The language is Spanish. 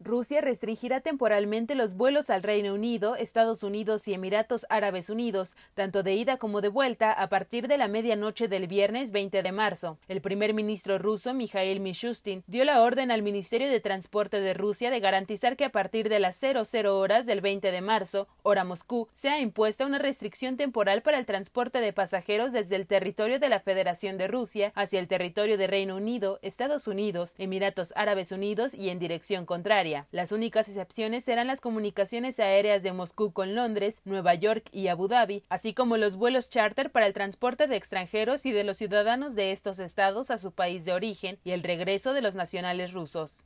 Rusia restringirá temporalmente los vuelos al Reino Unido, Estados Unidos y Emiratos Árabes Unidos, tanto de ida como de vuelta, a partir de la medianoche del viernes 20 de marzo. El primer ministro ruso, Mikhail Mishustin, dio la orden al Ministerio de Transporte de Rusia de garantizar que a partir de las 00 horas del 20 de marzo, hora Moscú, sea impuesta una restricción temporal para el transporte de pasajeros desde el territorio de la Federación de Rusia hacia el territorio de Reino Unido, Estados Unidos, Emiratos Árabes Unidos y en dirección contraria. Las únicas excepciones eran las comunicaciones aéreas de Moscú con Londres, Nueva York y Abu Dhabi, así como los vuelos charter para el transporte de extranjeros y de los ciudadanos de estos estados a su país de origen y el regreso de los nacionales rusos.